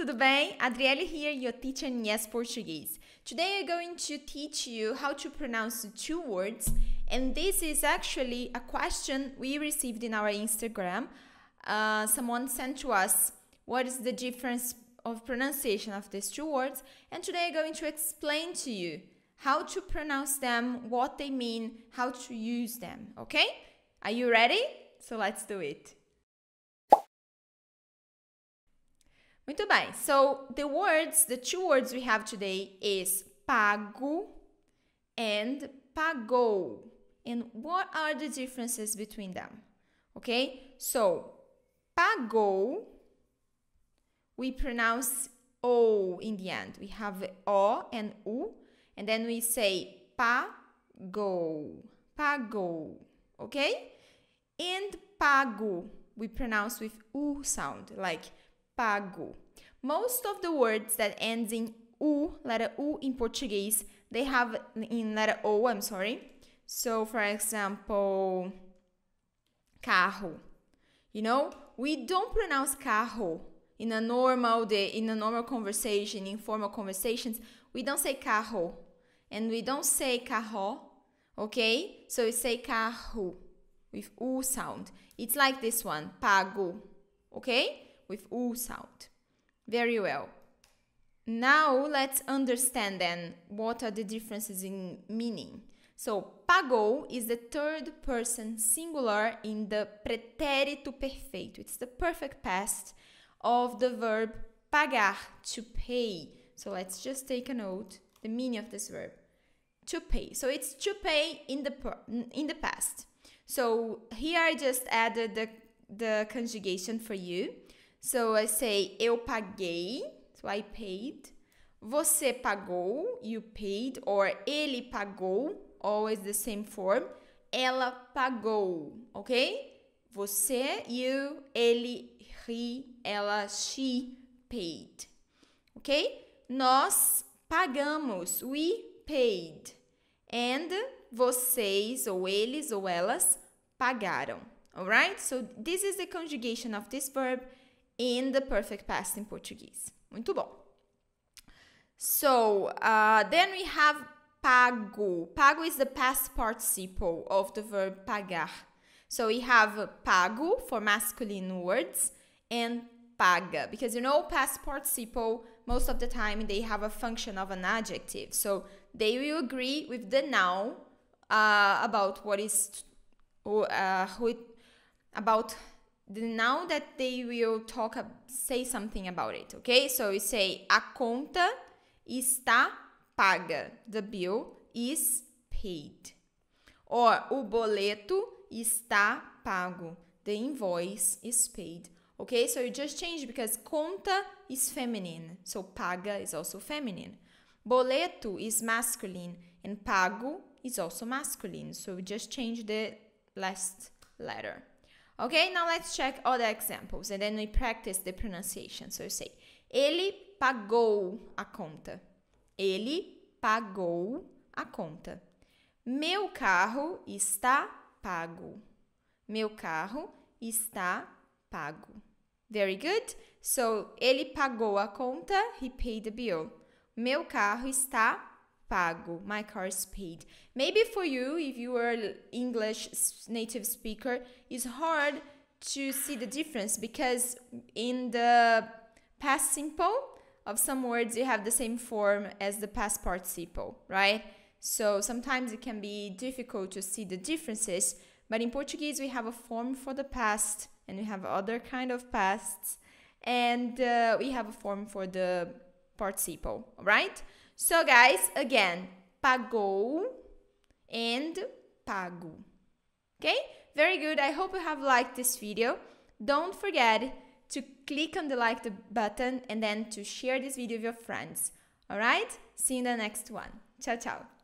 tudo bem? Adriele here, your teacher in Yes Portuguese. Today I'm going to teach you how to pronounce two words, and this is actually a question we received in our Instagram. Uh, someone sent to us what is the difference of pronunciation of these two words, and today I'm going to explain to you how to pronounce them, what they mean, how to use them, okay? Are you ready? So let's do it. Muito bem. So the words, the two words we have today is pago and pagou. And what are the differences between them? Okay? So pagou we pronounce o in the end. We have o and u and then we say pagou. Pagou. Okay? And pago we pronounce with u sound like pago. Most of the words that ends in u, letter u in Portuguese, they have in letter o, I'm sorry. So, for example, carro. You know, we don't pronounce carro in a normal day, in a normal conversation, in formal conversations. We don't say carro and we don't say carro, okay? So we say carro with u sound. It's like this one, pago, okay? with U sound. Very well. Now let's understand then what are the differences in meaning. So, pagou is the third person singular in the pretérito perfeito. It's the perfect past of the verb pagar, to pay. So, let's just take a note the meaning of this verb. To pay. So, it's to pay in the in the past. So, here I just added the the conjugation for you. So I say eu paguei. So I paid. Você pagou. You paid. Or ele pagou. Always the same form. Ela pagou. Ok? Você, you, ele, he, ela, she paid. Ok? Nós pagamos. We paid. And vocês, ou eles, ou elas pagaram. Alright? So this is the conjugation of this verb. in the perfect past in Portuguese. Muito bom. So, uh, then we have pago. Pago is the past participle of the verb pagar. So we have pago for masculine words and paga because you know past participle most of the time they have a function of an adjective. So they will agree with the noun uh, about what is uh, who it, about now that they will talk, say something about it, okay? So you say, a conta está paga. The bill is paid. Or, o boleto está pago. The invoice is paid. Okay, so you just change because conta is feminine, so paga is also feminine. Boleto is masculine, and pago is also masculine, so you just change the last letter. Okay, now let's check other examples and then we practice the pronunciation. So you say, ele pagou a conta. Ele pagou a conta. Meu carro está pago. Meu carro está pago. Very good. So, ele pagou a conta. He paid the bill. Meu carro está pago, my car is paid. Maybe for you, if you are English native speaker, it's hard to see the difference because in the past simple of some words you have the same form as the past participle, right? So sometimes it can be difficult to see the differences, but in Portuguese we have a form for the past and we have other kind of pasts and uh, we have a form for the participle, right? So guys, again, pagou and pago. Okay? Very good. I hope you have liked this video. Don't forget to click on the like the button and then to share this video with your friends. Alright? See you in the next one. Ciao, ciao.